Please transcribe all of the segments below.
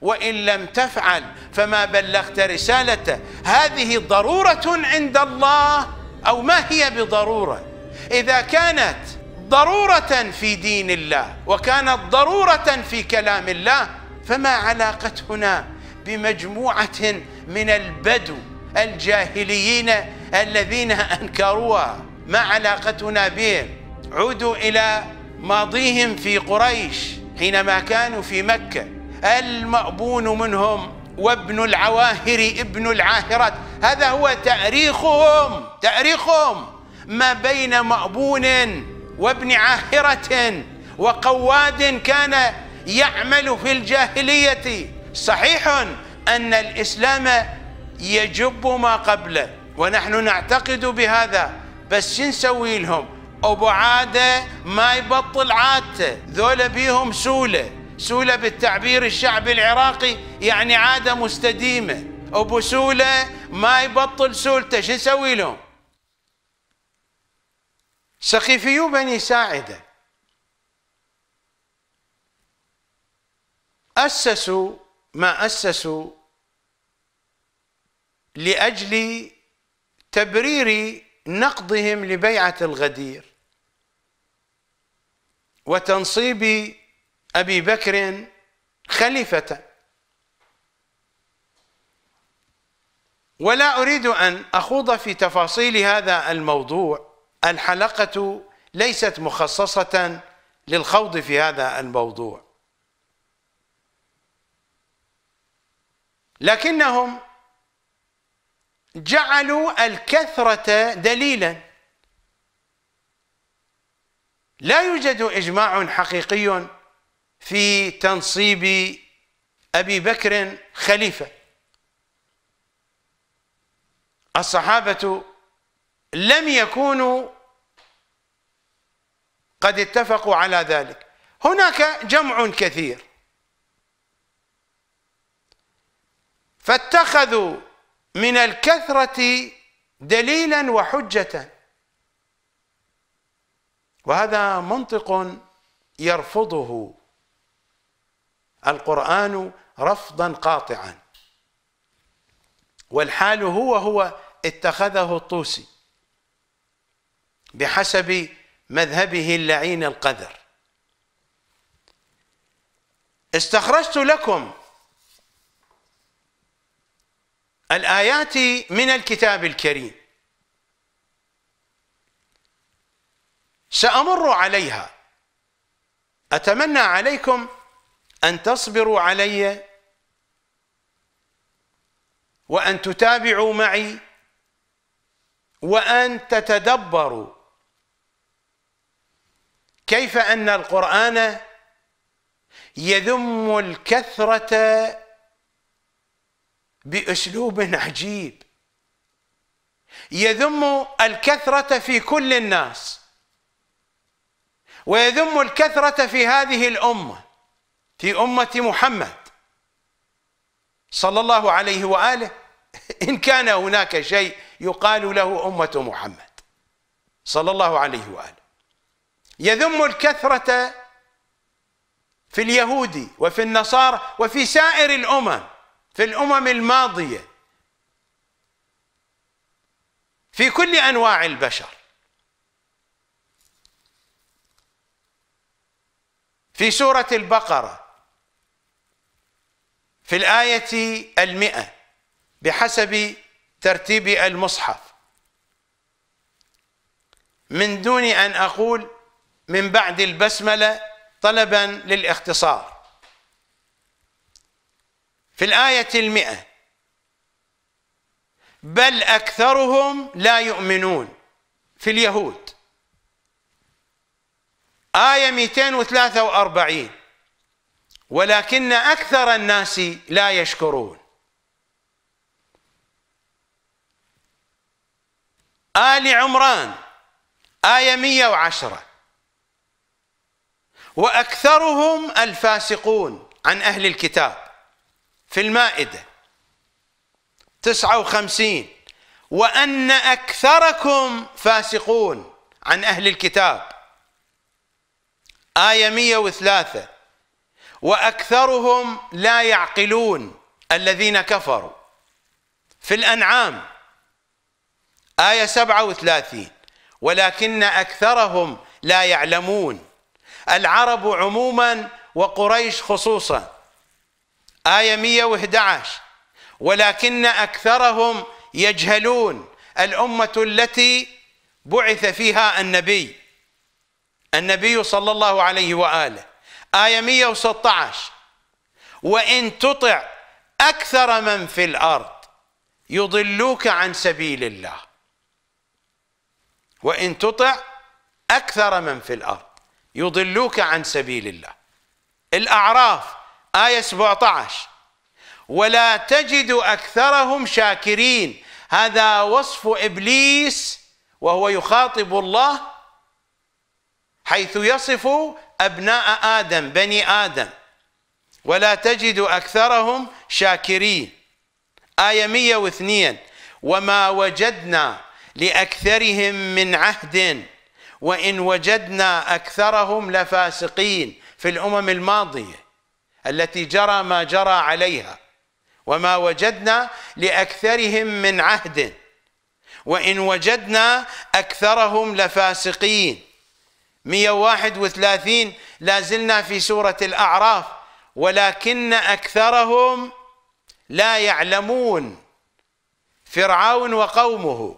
وإن لم تفعل فما بلغت رسالته هذه ضرورة عند الله أو ما هي بضرورة إذا كانت ضرورة في دين الله وكانت ضرورة في كلام الله فما علاقتنا بمجموعة من البدو الجاهليين الذين أنكروها ما علاقتنا بهم عودوا إلى ماضيهم في قريش حينما كانوا في مكة المأبون منهم وابن العواهر ابن العاهرات هذا هو تأريخهم تأريخهم ما بين مأبون وابن عاهرة وقواد كان يعمل في الجاهلية صحيح أن الإسلام يجب ما قبله ونحن نعتقد بهذا بس شو نسوي لهم أبو عادة ما يبطل عادته ذولا بيهم سوله سولة بالتعبير الشعبي العراقي يعني عادة مستديمة أبو سولة ما يبطل سولته شو يسوي لهم سخيفيو بني ساعده أسسوا ما أسسوا لأجل تبرير نقضهم لبيعة الغدير وتنصيب أبي بكر خليفة ولا أريد أن أخوض في تفاصيل هذا الموضوع الحلقة ليست مخصصة للخوض في هذا الموضوع لكنهم جعلوا الكثرة دليلا لا يوجد إجماع حقيقي في تنصيب أبي بكر خليفة الصحابة لم يكونوا قد اتفقوا على ذلك هناك جمع كثير فاتخذوا من الكثرة دليلا وحجة وهذا منطق يرفضه القرآن رفضا قاطعا والحال هو هو اتخذه الطوسي بحسب مذهبه اللعين القذر استخرجت لكم الآيات من الكتاب الكريم سأمر عليها أتمنى عليكم أن تصبروا علي وأن تتابعوا معي وأن تتدبروا كيف أن القرآن يذم الكثرة بأسلوب عجيب يذم الكثرة في كل الناس ويذم الكثرة في هذه الأمة في أمة محمد صلى الله عليه وآله إن كان هناك شيء يقال له أمة محمد صلى الله عليه وآله يذم الكثرة في اليهود وفي النصارى وفي سائر الأمم في الأمم الماضية في كل أنواع البشر في سورة البقرة في الآية المئة بحسب ترتيب المصحف من دون أن أقول من بعد البسملة طلبا للاختصار في الآية المئة بل أكثرهم لا يؤمنون في اليهود آية 243 ولكن أكثر الناس لا يشكرون آل عمران آية 110 وأكثرهم الفاسقون عن أهل الكتاب في المائدة 59 وأن أكثركم فاسقون عن أهل الكتاب آية 103 واكثرهم لا يعقلون الذين كفروا في الانعام ايه 37 ولكن اكثرهم لا يعلمون العرب عموما وقريش خصوصا ايه 111 ولكن اكثرهم يجهلون الامه التي بعث فيها النبي النبي صلى الله عليه واله آية 116 وإن تطع أكثر من في الأرض يضلوك عن سبيل الله وإن تطع أكثر من في الأرض يضلوك عن سبيل الله الأعراف آية 17 ولا تجد أكثرهم شاكرين هذا وصف إبليس وهو يخاطب الله حيث يصف أبناء آدم بني آدم ولا تجد أكثرهم شاكرين آية 102 وما وجدنا لأكثرهم من عهد وإن وجدنا أكثرهم لفاسقين في الأمم الماضية التي جرى ما جرى عليها وما وجدنا لأكثرهم من عهد وإن وجدنا أكثرهم لفاسقين 131 لا زلنا في سورة الأعراف ولكن أكثرهم لا يعلمون فرعون وقومه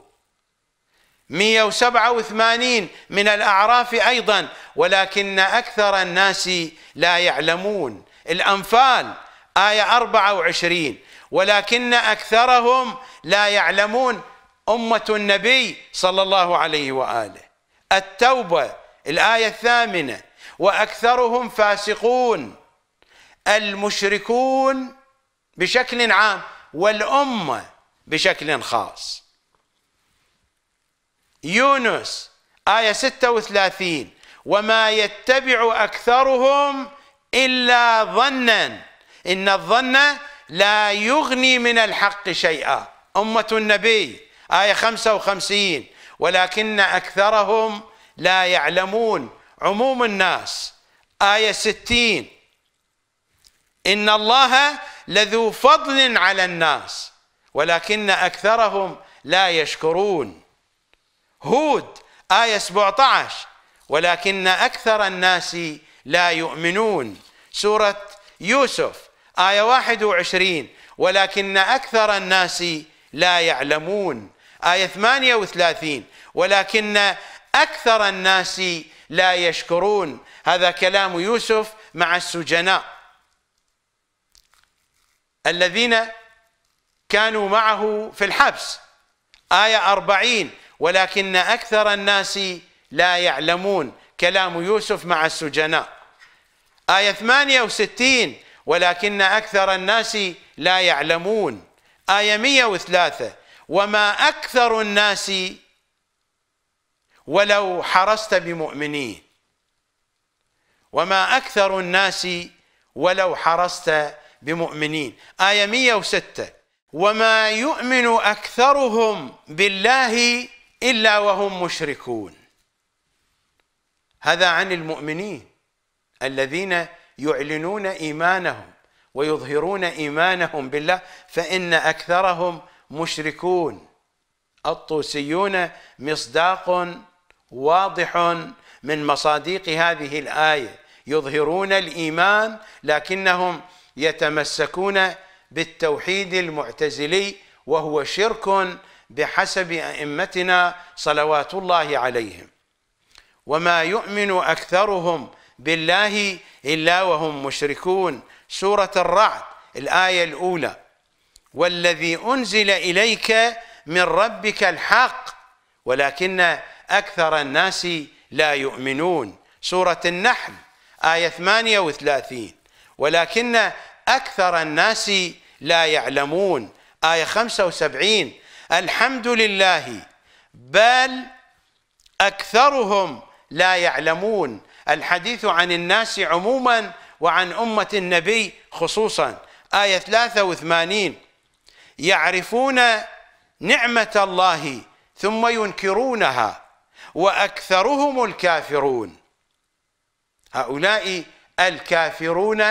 187 من الأعراف أيضا ولكن أكثر الناس لا يعلمون الأنفال آية 24 ولكن أكثرهم لا يعلمون أمة النبي صلى الله عليه وآله التوبة الآية الثامنة وأكثرهم فاسقون المشركون بشكل عام والأمة بشكل خاص يونس آية 36 وما يتبع أكثرهم إلا ظنا إن الظن لا يغني من الحق شيئا أمة النبي آية 55 ولكن أكثرهم لا يعلمون عموم الناس آية ستين إن الله لذو فضل على الناس ولكن أكثرهم لا يشكرون هود آية 17 ولكن أكثر الناس لا يؤمنون سورة يوسف آية 21 ولكن أكثر الناس لا يعلمون آية 38 ولكن أكثر الناس لا يشكرون هذا كلام يوسف مع السجناء الذين كانوا معه في الحبس آية أربعين ولكن أكثر الناس لا يعلمون كلام يوسف مع السجناء آية ثمانية وستين ولكن أكثر الناس لا يعلمون آية مية وثلاثة وما أكثر الناس ولو حرست بمؤمنين وما أكثر الناس ولو حرست بمؤمنين آية 106 وما يؤمن أكثرهم بالله إلا وهم مشركون هذا عن المؤمنين الذين يعلنون إيمانهم ويظهرون إيمانهم بالله فإن أكثرهم مشركون الطوسيون مصداق واضح من مصاديق هذه الايه يظهرون الايمان لكنهم يتمسكون بالتوحيد المعتزلي وهو شرك بحسب ائمتنا صلوات الله عليهم وما يؤمن اكثرهم بالله الا وهم مشركون سوره الرعد الايه الاولى والذي انزل اليك من ربك الحق ولكن أكثر الناس لا يؤمنون سورة النحل آية 38 ولكن أكثر الناس لا يعلمون آية 75 الحمد لله بل أكثرهم لا يعلمون الحديث عن الناس عموما وعن أمة النبي خصوصا آية 83 يعرفون نعمة الله ثم ينكرونها وأكثرهم الكافرون هؤلاء الكافرون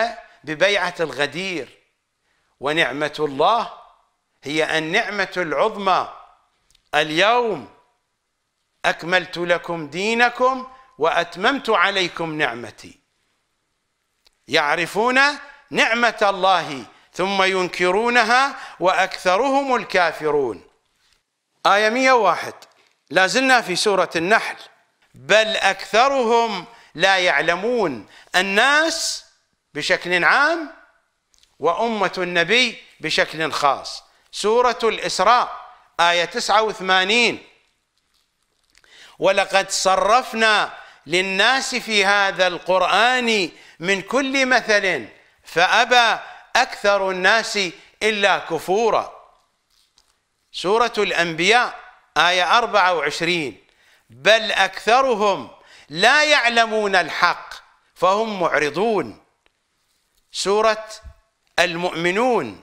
ببيعة الغدير ونعمة الله هي النعمة العظمى اليوم أكملت لكم دينكم وأتممت عليكم نعمتي يعرفون نعمة الله ثم ينكرونها وأكثرهم الكافرون آية 101 لا زلنا في سورة النحل بل أكثرهم لا يعلمون الناس بشكل عام وأمة النبي بشكل خاص سورة الإسراء آية 89 ولقد صرفنا للناس في هذا القرآن من كل مثل فأبى أكثر الناس إلا كفورا سورة الأنبياء آية 24 بل أكثرهم لا يعلمون الحق فهم معرضون سورة المؤمنون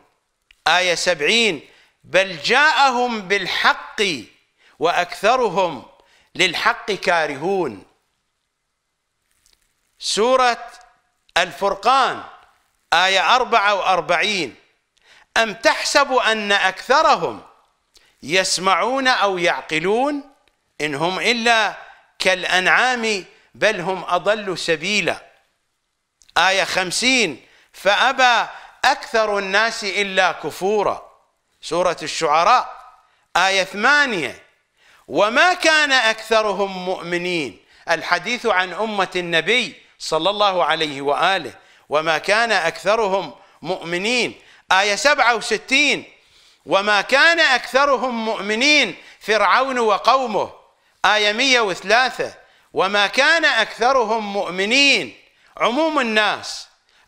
آية 70 بل جاءهم بالحق وأكثرهم للحق كارهون سورة الفرقان آية 44 أم تحسب أن أكثرهم يسمعون أو يعقلون إن هم إلا كالأنعام بل هم أضل سبيلا آية خمسين فأبى أكثر الناس إلا كفورا سورة الشعراء آية ثمانية وما كان أكثرهم مؤمنين الحديث عن أمة النبي صلى الله عليه وآله وما كان أكثرهم مؤمنين آية سبعة وستين وما كان أكثرهم مؤمنين فرعون وقومه آية 103 وما كان أكثرهم مؤمنين عموم الناس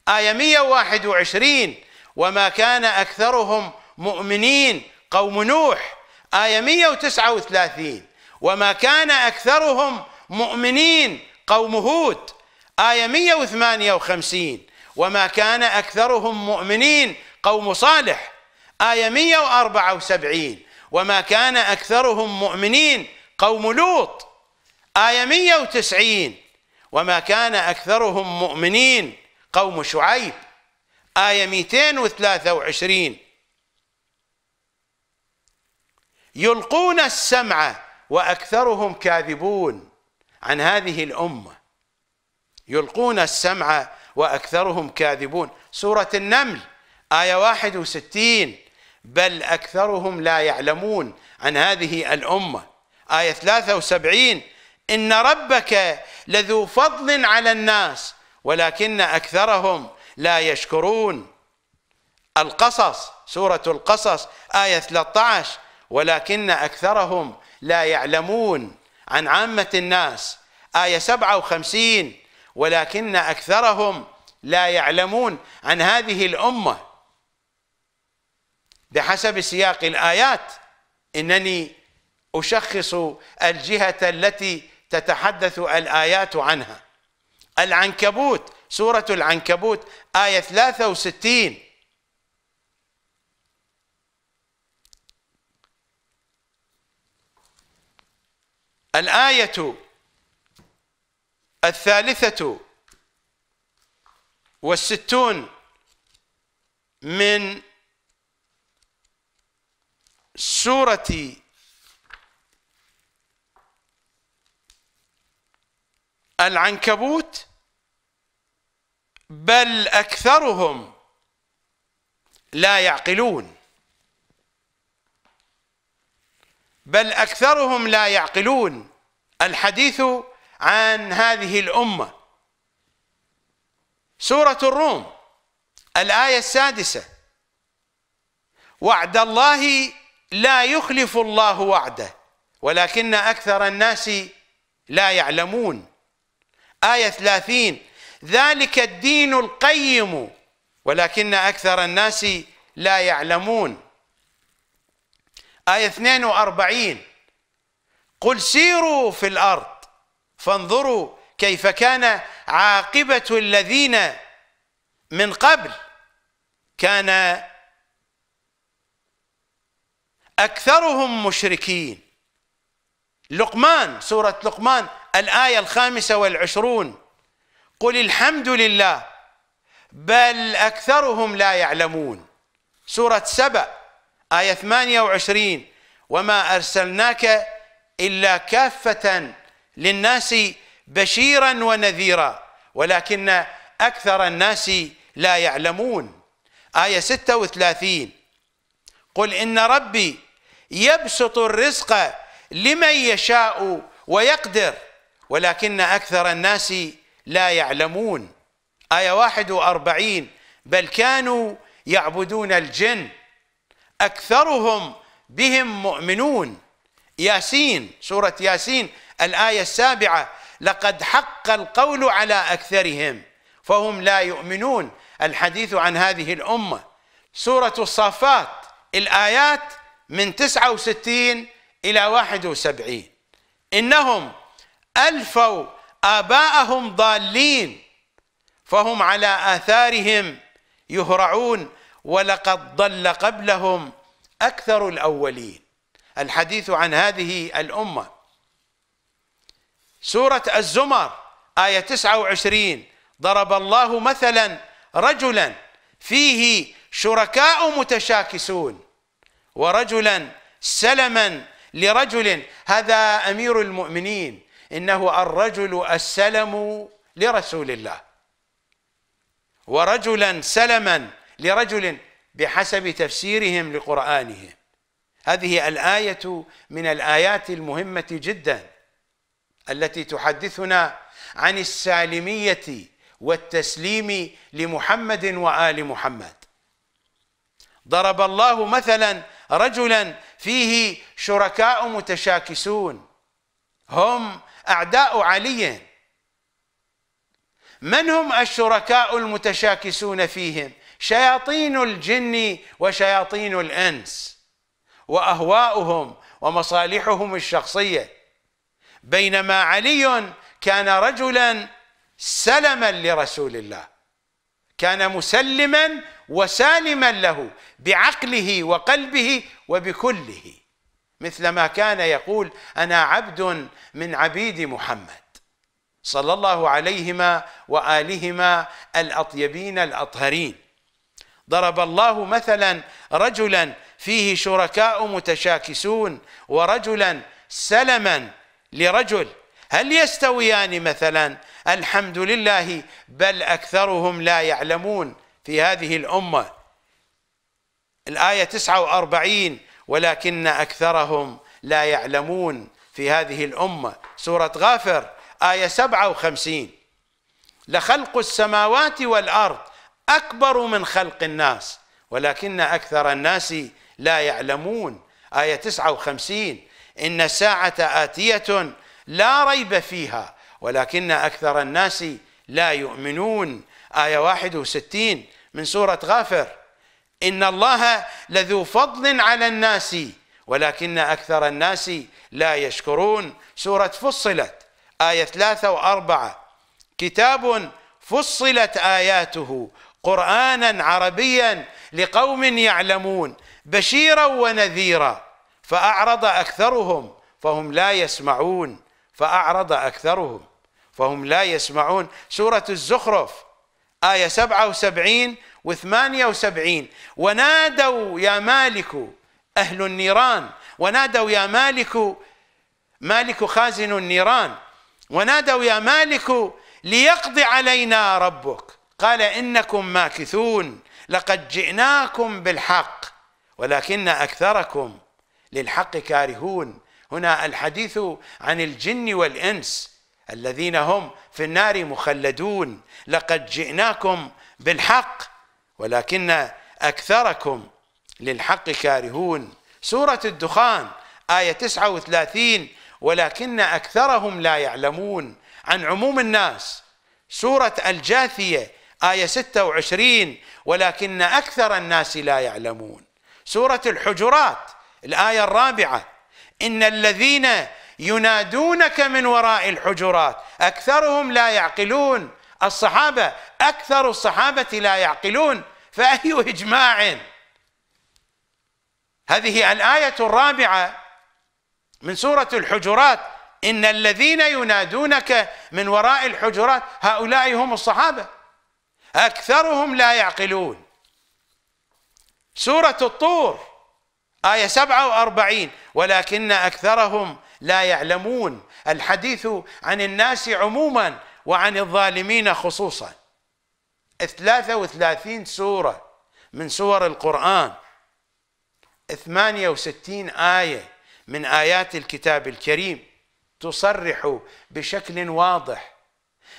آية 121 وما كان أكثرهم مؤمنين قوم نوح آية 139 وما كان أكثرهم مؤمنين قوم هود آية 158 وما كان أكثرهم مؤمنين قوم صالح آية 174 وما كان أكثرهم مؤمنين قوم لوط آية 190 وما كان أكثرهم مؤمنين قوم شعيب آية 223 يلقون السمع وأكثرهم كاذبون عن هذه الأمة يلقون السمع وأكثرهم كاذبون سورة النمل آية 61 بل أكثرهم لا يعلمون عن هذه الأمة آية 73 إن ربك لذو فضل على الناس ولكن أكثرهم لا يشكرون القصص سورة القصص آية 13 ولكن أكثرهم لا يعلمون عن عامة الناس آية 57 ولكن أكثرهم لا يعلمون عن هذه الأمة بحسب سياق الآيات إنني أشخص الجهة التي تتحدث الآيات عنها العنكبوت سورة العنكبوت آية 63 الآية الثالثة والستون من سورة العنكبوت بل أكثرهم لا يعقلون بل أكثرهم لا يعقلون الحديث عن هذه الأمة سورة الروم الآية السادسة وعد الله لا يخلف الله وعده ولكن أكثر الناس لا يعلمون آية ثلاثين ذلك الدين القيم ولكن أكثر الناس لا يعلمون آية 42 قل سيروا في الأرض فانظروا كيف كان عاقبة الذين من قبل كان أكثرهم مشركين لقمان سورة لقمان الآية الخامسة والعشرون قل الحمد لله بل أكثرهم لا يعلمون سورة سبأ آية 28 وما أرسلناك إلا كافة للناس بشيرا ونذيرا ولكن أكثر الناس لا يعلمون آية 36 قل إن ربي يبسط الرزق لمن يشاء ويقدر ولكن أكثر الناس لا يعلمون آية 41 بل كانوا يعبدون الجن أكثرهم بهم مؤمنون ياسين سورة ياسين الآية السابعة لقد حق القول على أكثرهم فهم لا يؤمنون الحديث عن هذه الأمة سورة الصافات الآيات من 69 إلى 71 إنهم ألفوا آباءهم ضالين فهم على آثارهم يهرعون ولقد ضل قبلهم أكثر الأولين الحديث عن هذه الأمة سورة الزمر آية 29 ضرب الله مثلا رجلا فيه شركاء متشاكسون ورجلا سلما لرجل هذا امير المؤمنين انه الرجل السلم لرسول الله ورجلا سلما لرجل بحسب تفسيرهم لقرانهم هذه الايه من الايات المهمه جدا التي تحدثنا عن السالميه والتسليم لمحمد وال محمد ضرب الله مثلا رجلا فيه شركاء متشاكسون هم اعداء علي من هم الشركاء المتشاكسون فيهم شياطين الجن وشياطين الانس واهواؤهم ومصالحهم الشخصيه بينما علي كان رجلا سلما لرسول الله كان مسلما وسالما له بعقله وقلبه وبكله مثل ما كان يقول أنا عبد من عبيد محمد صلى الله عليهما وآلهما الأطيبين الأطهرين ضرب الله مثلا رجلا فيه شركاء متشاكسون ورجلا سلما لرجل هل يستويان مثلا الحمد لله بل أكثرهم لا يعلمون في هذه الأمة الآية 49 ولكن أكثرهم لا يعلمون في هذه الأمة سورة غافر آية 57 لخلق السماوات والأرض أكبر من خلق الناس ولكن أكثر الناس لا يعلمون آية 59 إن الساعة آتية لا ريب فيها ولكن أكثر الناس لا يؤمنون آية 61 من سورة غافر إن الله لذو فضل على الناس ولكن أكثر الناس لا يشكرون سورة فصلت آية 3 و4 كتاب فصلت آياته قرآنا عربيا لقوم يعلمون بشيرا ونذيرا فأعرض أكثرهم فهم لا يسمعون فأعرض أكثرهم فهم لا يسمعون سورة الزخرف آية سبعة وسبعين وثمانية وسبعين ونادوا يا مالك أهل النيران ونادوا يا مالك مالك خازن النيران ونادوا يا مالك ليقضي علينا ربك قال إنكم ماكثون لقد جئناكم بالحق ولكن أكثركم للحق كارهون هنا الحديث عن الجن والإنس الذين هم في النار مخلدون لقد جئناكم بالحق ولكن أكثركم للحق كارهون سورة الدخان آية 39 ولكن أكثرهم لا يعلمون عن عموم الناس سورة الجاثية آية 26 ولكن أكثر الناس لا يعلمون سورة الحجرات الآية الرابعة إن الذين ينادونك من وراء الحجرات أكثرهم لا يعقلون الصحابة أكثر الصحابة لا يعقلون فأي إجماع هذه الآية الرابعة من سورة الحجرات إن الذين ينادونك من وراء الحجرات هؤلاء هم الصحابة أكثرهم لا يعقلون سورة الطور آية 47 ولكن أكثرهم لا يعلمون الحديث عن الناس عموما وعن الظالمين خصوصا 33 سورة من سور القرآن 68 آية من آيات الكتاب الكريم تصرح بشكل واضح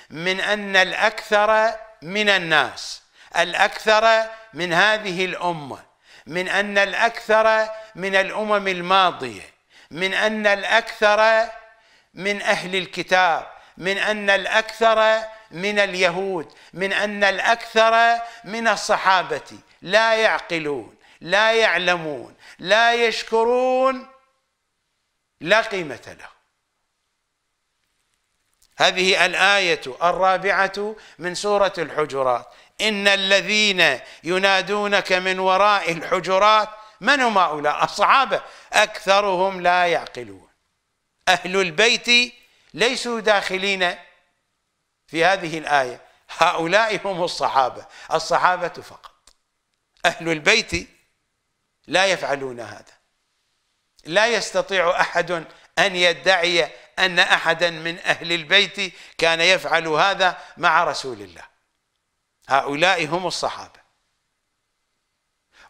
من أن الأكثر من الناس الأكثر من هذه الأمة من أن الأكثر من الأمم الماضية من ان الاكثر من اهل الكتاب من ان الاكثر من اليهود من ان الاكثر من الصحابه لا يعقلون لا يعلمون لا يشكرون لا قيمه له هذه الايه الرابعه من سوره الحجرات ان الذين ينادونك من وراء الحجرات من هم هؤلاء الصحابة أكثرهم لا يعقلون أهل البيت ليسوا داخلين في هذه الآية هؤلاء هم الصحابة الصحابة فقط أهل البيت لا يفعلون هذا لا يستطيع أحد أن يدعي أن أحدا من أهل البيت كان يفعل هذا مع رسول الله هؤلاء هم الصحابة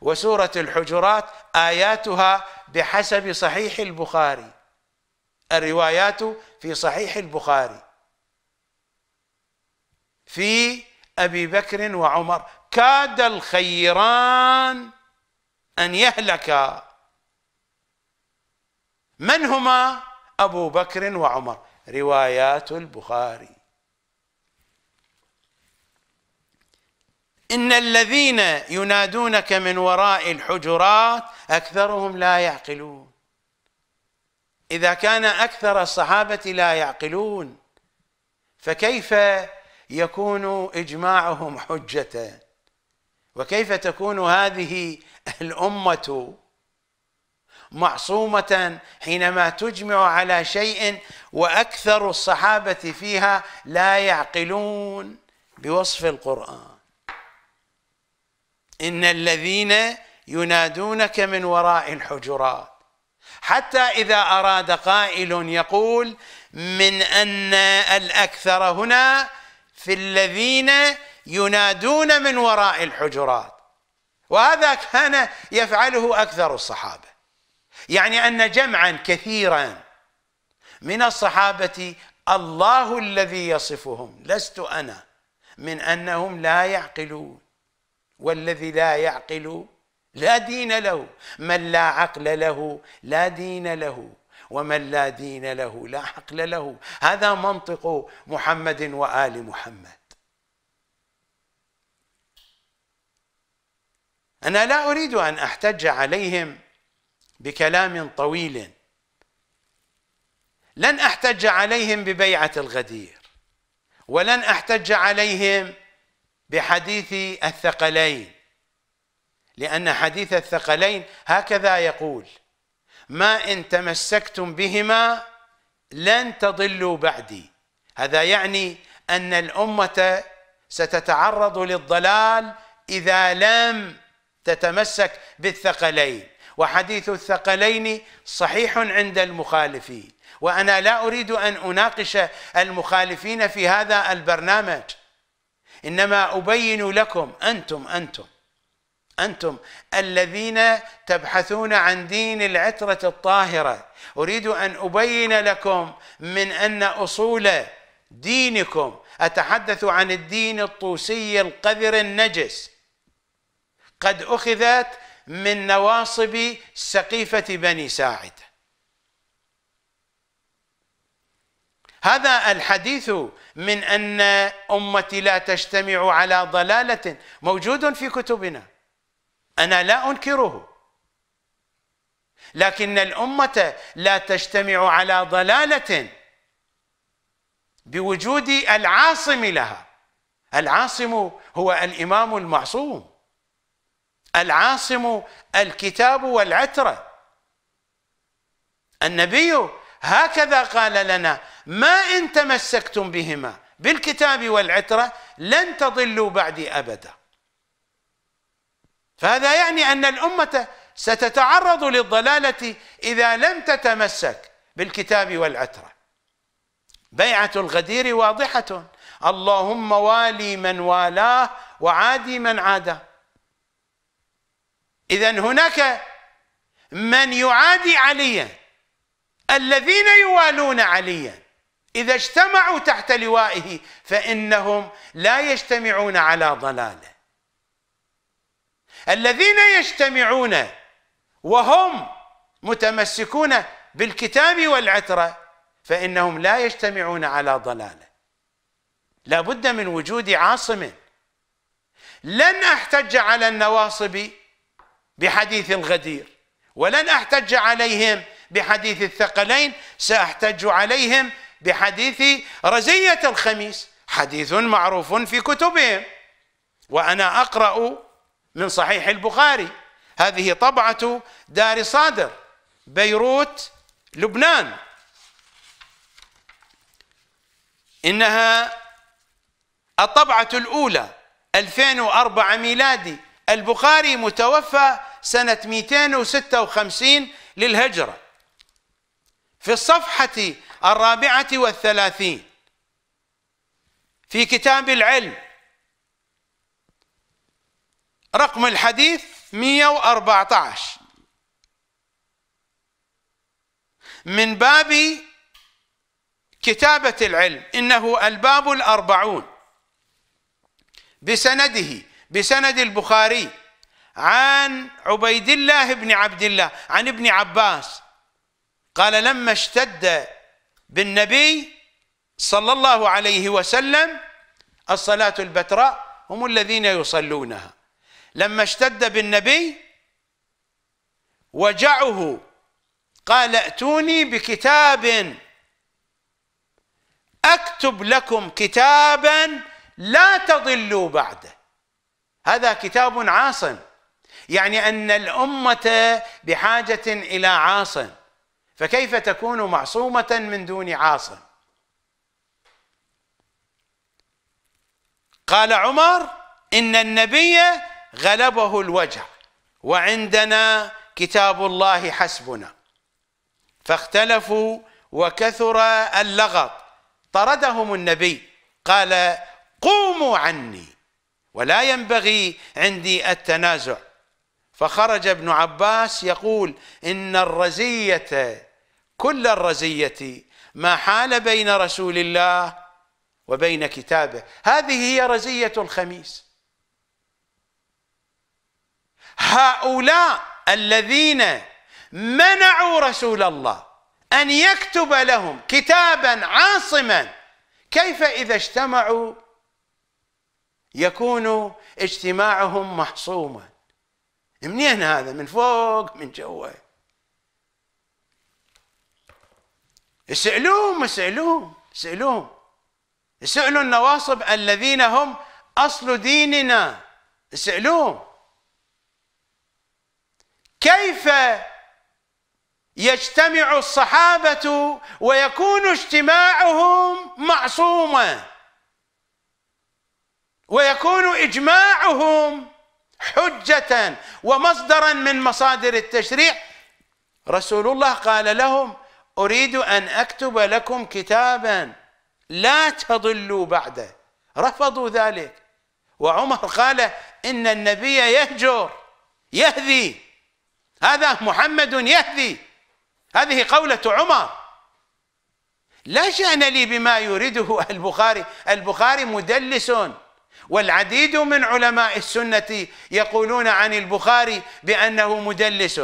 وسورة الحجرات آياتها بحسب صحيح البخاري الروايات في صحيح البخاري في أبي بكر وعمر كاد الخيران أن يهلكا من هما أبو بكر وعمر روايات البخاري إن الذين ينادونك من وراء الحجرات أكثرهم لا يعقلون إذا كان أكثر الصحابة لا يعقلون فكيف يكون إجماعهم حجة وكيف تكون هذه الأمة معصومة حينما تجمع على شيء وأكثر الصحابة فيها لا يعقلون بوصف القرآن إن الذين ينادونك من وراء الحجرات حتى إذا أراد قائل يقول من أن الأكثر هنا في الذين ينادون من وراء الحجرات وهذا كان يفعله أكثر الصحابة يعني أن جمعا كثيرا من الصحابة الله الذي يصفهم لست أنا من أنهم لا يعقلون والذي لا يعقل لا دين له من لا عقل له لا دين له ومن لا دين له لا عقل له هذا منطق محمد وآل محمد أنا لا أريد أن أحتج عليهم بكلام طويل لن أحتج عليهم ببيعة الغدير ولن أحتج عليهم بحديث الثقلين لأن حديث الثقلين هكذا يقول ما إن تمسكتم بهما لن تضلوا بعدي هذا يعني أن الأمة ستتعرض للضلال إذا لم تتمسك بالثقلين وحديث الثقلين صحيح عند المخالفين وأنا لا أريد أن أناقش المخالفين في هذا البرنامج انما ابين لكم انتم انتم انتم الذين تبحثون عن دين العتره الطاهره اريد ان ابين لكم من ان اصول دينكم اتحدث عن الدين الطوسي القذر النجس قد اخذت من نواصب سقيفه بني ساعد هذا الحديث من أن أمتي لا تجتمع على ضلالة موجود في كتبنا أنا لا أنكره لكن الأمة لا تجتمع على ضلالة بوجود العاصم لها العاصم هو الإمام المعصوم العاصم الكتاب والعترة النبي هكذا قال لنا ما إن تمسكتم بهما بالكتاب والعترة لن تضلوا بعدي أبدا فهذا يعني أن الأمة ستتعرض للضلالة إذا لم تتمسك بالكتاب والعترة بيعة الغدير واضحة اللهم والي من والاه وعادي من عادى إذا هناك من يعادي عليا الذين يوالون عليا إذا اجتمعوا تحت لوائه فإنهم لا يجتمعون على ضلاله الذين يجتمعون وهم متمسكون بالكتاب والعترة فإنهم لا يجتمعون على ضلاله لا بد من وجود عاصم لن أحتج على النواصب بحديث الغدير ولن أحتج عليهم بحديث الثقلين سأحتج عليهم بحديث رزية الخميس حديث معروف في كتبهم وأنا أقرأ من صحيح البخاري هذه طبعة دار صادر بيروت لبنان إنها الطبعة الأولى 2004 ميلادي البخاري متوفى سنة 256 للهجرة في الصفحة الرابعة والثلاثين في كتاب العلم رقم الحديث 114 من باب كتابة العلم إنه الباب الأربعون بسنده بسند البخاري عن عبيد الله بن عبد الله عن ابن عباس قال لما اشتد بالنبي صلى الله عليه وسلم الصلاة البتراء هم الذين يصلونها لما اشتد بالنبي وجعه قال ائتوني بكتاب اكتب لكم كتابا لا تضلوا بعده هذا كتاب عاصم يعني ان الامه بحاجه الى عاصم فكيف تكون معصومة من دون عاصم قال عمر إن النبي غلبه الوجع وعندنا كتاب الله حسبنا فاختلفوا وكثر اللغط طردهم النبي قال قوموا عني ولا ينبغي عندي التنازع فخرج ابن عباس يقول إن الرزية كل الرزية ما حال بين رسول الله وبين كتابه هذه هي رزية الخميس هؤلاء الذين منعوا رسول الله أن يكتب لهم كتابا عاصما كيف إذا اجتمعوا يكون اجتماعهم محصوما منين هذا من فوق من جوا اسألوهم اسألوهم اسألوهم اسألوا النواصب الذين هم أصل ديننا اسألوهم كيف يجتمع الصحابة ويكون اجتماعهم معصوما ويكون إجماعهم حجة ومصدرا من مصادر التشريع رسول الله قال لهم أريد أن أكتب لكم كتابا لا تضلوا بعده رفضوا ذلك وعمر قال إن النبي يهجر يهذي هذا محمد يهذي هذه قولة عمر لا شأن لي بما يريده البخاري البخاري مدلس والعديد من علماء السنة يقولون عن البخاري بأنه مدلس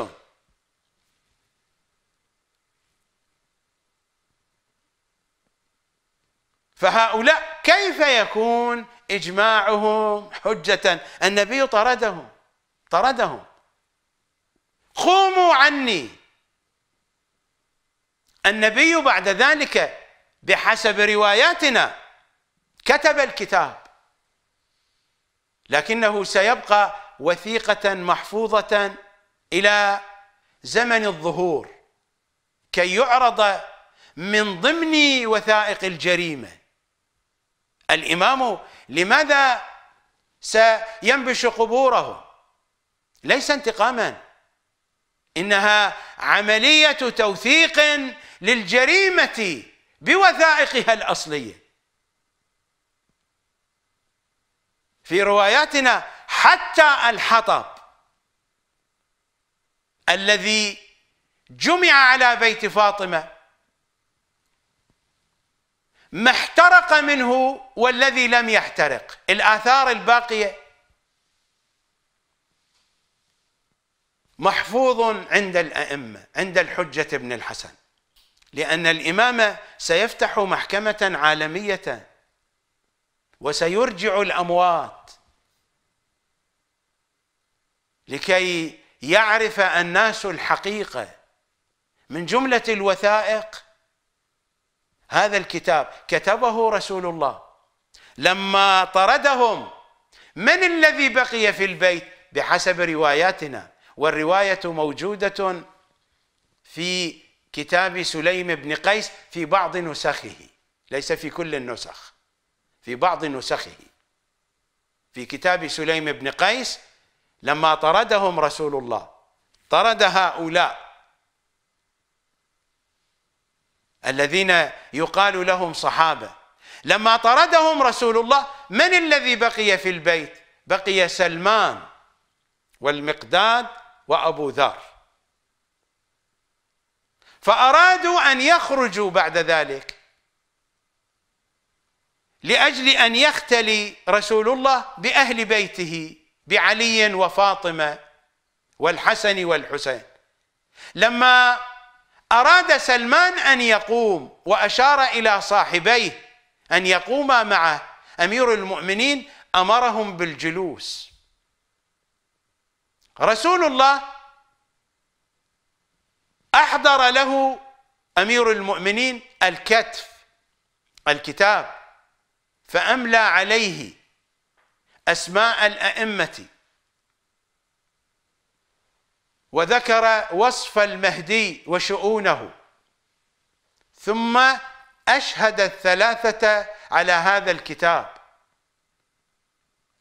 فهؤلاء كيف يكون إجماعهم حجة النبي طردهم طردهم قوموا عني النبي بعد ذلك بحسب رواياتنا كتب الكتاب لكنه سيبقى وثيقة محفوظة إلى زمن الظهور كي يعرض من ضمن وثائق الجريمة الإمام لماذا سينبش قبوره ليس انتقاما إنها عملية توثيق للجريمة بوثائقها الأصلية في رواياتنا حتى الحطب الذي جمع على بيت فاطمه ما احترق منه والذي لم يحترق الآثار الباقية محفوظ عند الأئمة عند الحجة ابن الحسن لأن الإمامة سيفتح محكمة عالمية وسيرجع الاموات لكي يعرف الناس الحقيقه من جمله الوثائق هذا الكتاب كتبه رسول الله لما طردهم من الذي بقي في البيت بحسب رواياتنا والروايه موجوده في كتاب سليم بن قيس في بعض نسخه ليس في كل النسخ في بعض نسخه في كتاب سليم بن قيس لما طردهم رسول الله طرد هؤلاء الذين يقال لهم صحابة لما طردهم رسول الله من الذي بقي في البيت بقي سلمان والمقداد وأبو ذر فأرادوا أن يخرجوا بعد ذلك لاجل ان يختلي رسول الله باهل بيته بعلي وفاطمه والحسن والحسين لما اراد سلمان ان يقوم واشار الى صاحبيه ان يقوما معه امير المؤمنين امرهم بالجلوس رسول الله احضر له امير المؤمنين الكتف الكتاب فأملى عليه أسماء الأئمة وذكر وصف المهدي وشؤونه ثم أشهد الثلاثة على هذا الكتاب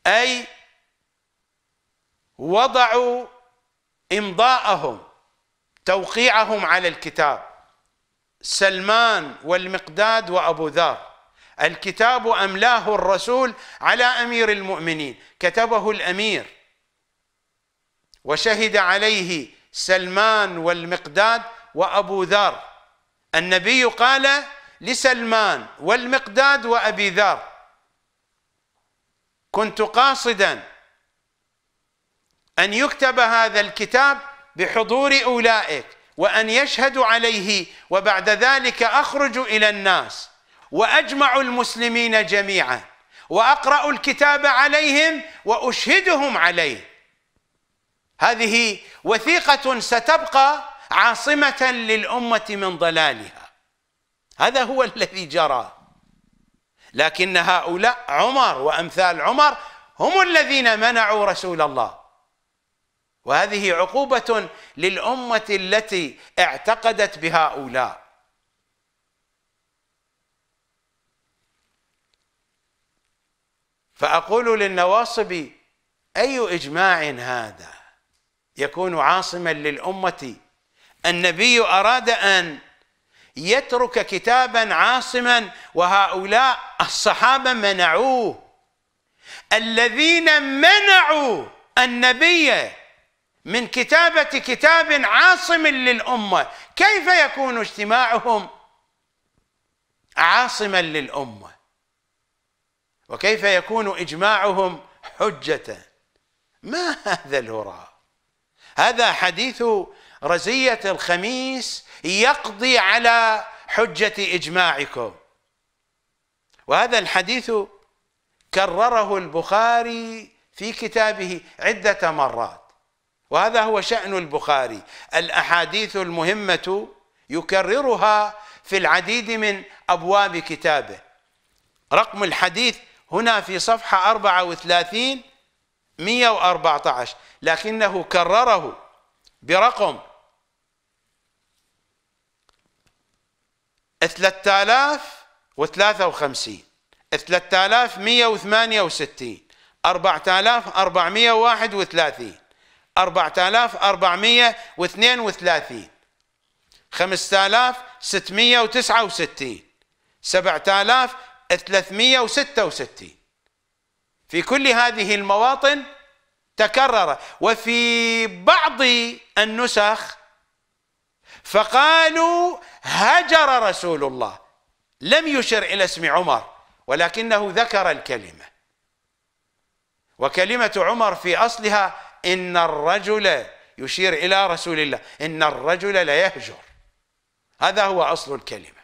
أي وضعوا إمضاءهم توقيعهم على الكتاب سلمان والمقداد وأبو ذر الكتاب املاه الرسول على امير المؤمنين كتبه الامير وشهد عليه سلمان والمقداد وابو ذر النبي قال لسلمان والمقداد وابي ذر كنت قاصدا ان يكتب هذا الكتاب بحضور اولئك وان يشهدوا عليه وبعد ذلك اخرج الى الناس واجمع المسلمين جميعا واقرا الكتاب عليهم واشهدهم عليه هذه وثيقه ستبقى عاصمه للامه من ضلالها هذا هو الذي جرى لكن هؤلاء عمر وامثال عمر هم الذين منعوا رسول الله وهذه عقوبه للامه التي اعتقدت بهؤلاء فأقول للنواصب أي إجماع هذا يكون عاصما للأمة النبي أراد أن يترك كتابا عاصما وهؤلاء الصحابة منعوه الذين منعوا النبي من كتابة كتاب عاصم للأمة كيف يكون اجتماعهم عاصما للأمة وكيف يكون إجماعهم حجة ما هذا الهراء هذا حديث رزية الخميس يقضي على حجة إجماعكم وهذا الحديث كرره البخاري في كتابه عدة مرات وهذا هو شأن البخاري الأحاديث المهمة يكررها في العديد من أبواب كتابه رقم الحديث هنا في صفحة 34 114 لكنه كرره برقم 3053 3168 4431 4432 5669 7600 366 في كل هذه المواطن تكرر وفي بعض النسخ فقالوا هجر رسول الله لم يشر إلى اسم عمر ولكنه ذكر الكلمة وكلمة عمر في أصلها إن الرجل يشير إلى رسول الله إن الرجل ليهجر هذا هو أصل الكلمة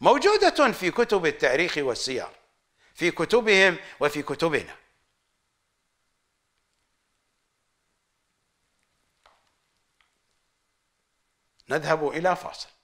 موجودة في كتب التاريخ والسير في كتبهم وفي كتبنا نذهب إلى فاصل